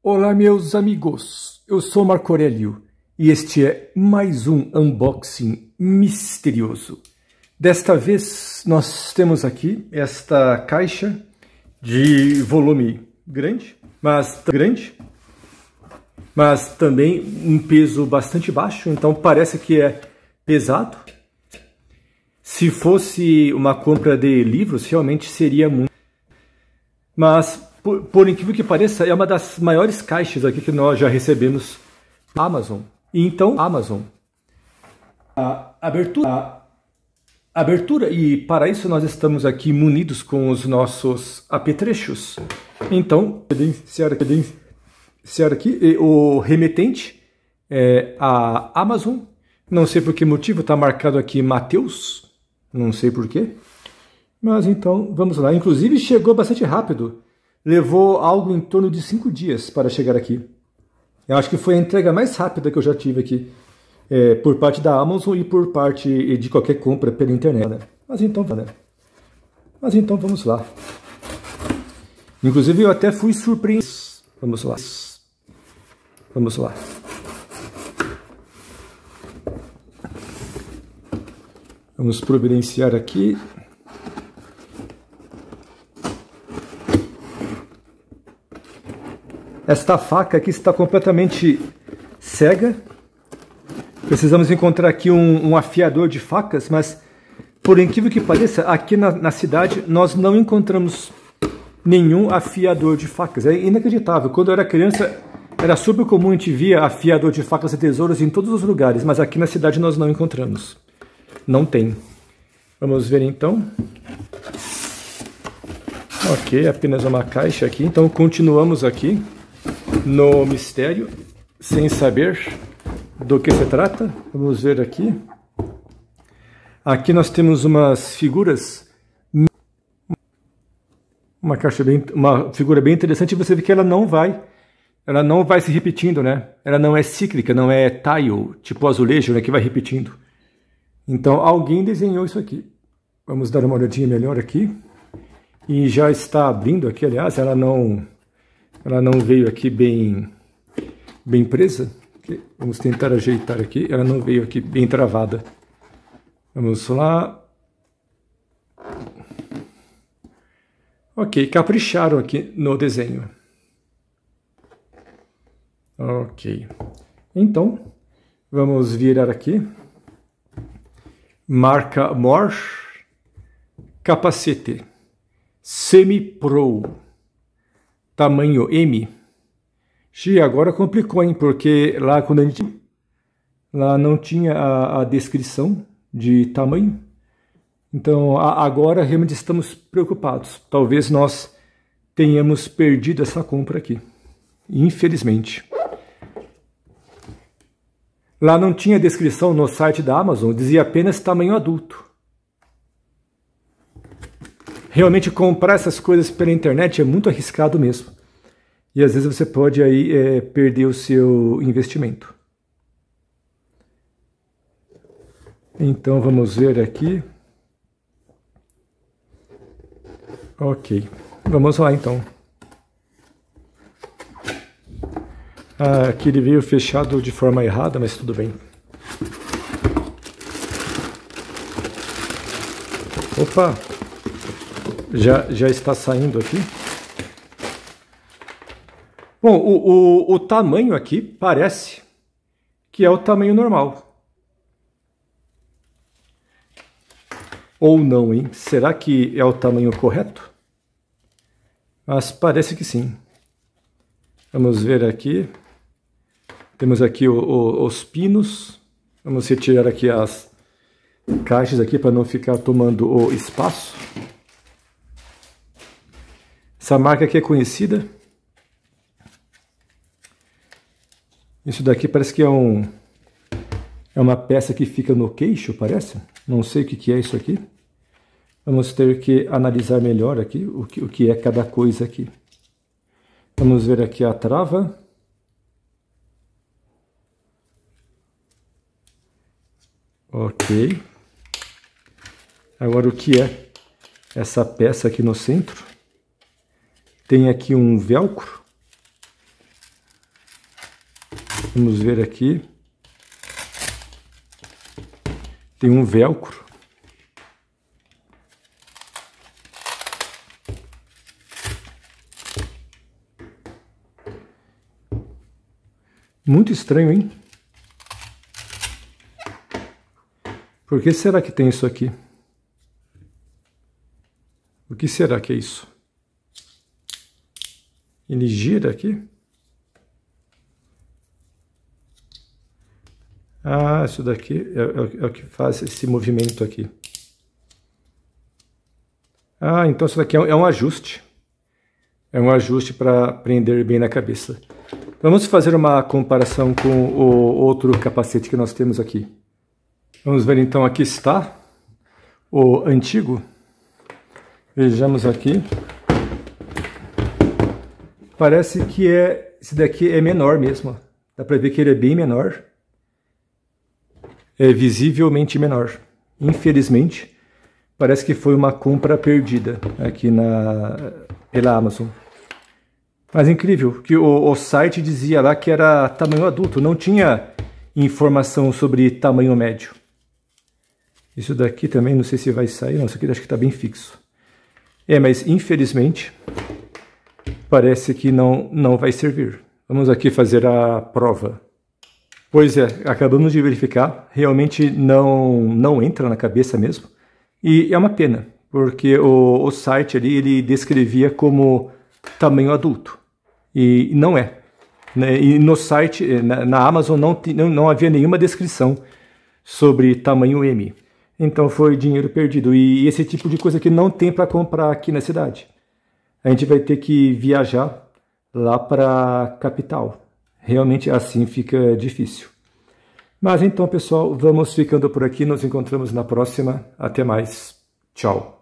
Olá, meus amigos! Eu sou Marco Aurélio e este é mais um unboxing misterioso. Desta vez, nós temos aqui esta caixa de volume grande, mas grande, mas também um peso bastante baixo, então parece que é pesado. Se fosse uma compra de livros, realmente seria muito. Mas por, por, incrível que pareça, é uma das maiores caixas aqui que nós já recebemos Amazon. E então, Amazon. A abertura, a abertura, e para isso nós estamos aqui munidos com os nossos apetrechos. Então, credenciar aqui o remetente é a Amazon. Não sei por que motivo está marcado aqui Mateus. Não sei por quê. Mas então, vamos lá. Inclusive chegou bastante rápido levou algo em torno de cinco dias para chegar aqui. Eu acho que foi a entrega mais rápida que eu já tive aqui, é, por parte da Amazon e por parte de qualquer compra pela internet. Né? Mas então, né? Mas então vamos lá. Inclusive eu até fui surpreendido. Vamos lá. Vamos lá. Vamos providenciar aqui Esta faca aqui está completamente cega. Precisamos encontrar aqui um, um afiador de facas, mas por incrível que pareça, aqui na, na cidade nós não encontramos nenhum afiador de facas. É inacreditável. Quando eu era criança, era super comum a gente via afiador de facas e tesouros em todos os lugares, mas aqui na cidade nós não encontramos. Não tem. Vamos ver então. Ok, apenas uma caixa aqui. Então continuamos aqui no mistério, sem saber do que se trata. Vamos ver aqui. Aqui nós temos umas figuras, uma caixa bem, uma figura bem interessante. Você vê que ela não vai, ela não vai se repetindo, né? Ela não é cíclica, não é tile, tipo azulejo, né? Que vai repetindo. Então alguém desenhou isso aqui. Vamos dar uma olhadinha melhor aqui. E já está abrindo aqui, aliás, ela não ela não veio aqui bem, bem presa. Vamos tentar ajeitar aqui. Ela não veio aqui bem travada. Vamos lá. Ok, capricharam aqui no desenho. Ok. Então, vamos virar aqui. Marca more Capacete. Semi-Pro tamanho M. Xi, agora complicou, hein? Porque lá quando a gente... Lá não tinha a, a descrição de tamanho. Então, a, agora realmente estamos preocupados. Talvez nós tenhamos perdido essa compra aqui. Infelizmente. Lá não tinha descrição no site da Amazon, dizia apenas tamanho adulto realmente comprar essas coisas pela internet é muito arriscado mesmo. E às vezes você pode aí é, perder o seu investimento. Então vamos ver aqui. Ok, vamos lá então. Ah, aqui ele veio fechado de forma errada, mas tudo bem. Opa! já, já está saindo aqui. Bom, o, o, o tamanho aqui parece que é o tamanho normal. Ou não, hein? Será que é o tamanho correto? Mas parece que sim. Vamos ver aqui. Temos aqui o, o, os pinos. Vamos retirar aqui as caixas aqui para não ficar tomando o espaço. Essa marca aqui é conhecida. Isso daqui parece que é um é uma peça que fica no queixo, parece. Não sei o que, que é isso aqui. Vamos ter que analisar melhor aqui o que, o que é cada coisa aqui. Vamos ver aqui a trava. Ok. Agora o que é essa peça aqui no centro? Tem aqui um velcro. Vamos ver aqui. Tem um velcro. Muito estranho, hein? Por que será que tem isso aqui? O que será que é isso? ele gira aqui. Ah, isso daqui é, é, é o que faz esse movimento aqui. Ah, então isso daqui é um é ajuste. É um ajuste para prender bem na cabeça. Vamos fazer uma comparação com o outro capacete que nós temos aqui. Vamos ver então aqui está o antigo. Vejamos aqui. Parece que é esse daqui é menor mesmo. Dá para ver que ele é bem menor. É visivelmente menor. Infelizmente, parece que foi uma compra perdida aqui na pela Amazon. Mas incrível que o, o site dizia lá que era tamanho adulto, não tinha informação sobre tamanho médio. Isso daqui também, não sei se vai sair, não, isso aqui acho que está bem fixo. É, mas infelizmente parece que não, não vai servir. Vamos aqui fazer a prova. Pois é, acabamos de verificar, realmente não, não entra na cabeça mesmo. E é uma pena, porque o, o site ali ele descrevia como tamanho adulto. E não é. Né? E no site, eh, na, na Amazon, não, não havia nenhuma descrição sobre tamanho M. Então foi dinheiro perdido. E esse tipo de coisa que não tem para comprar aqui na cidade a gente vai ter que viajar lá para a capital. Realmente assim fica difícil. Mas então, pessoal, vamos ficando por aqui. Nos encontramos na próxima. Até mais. Tchau.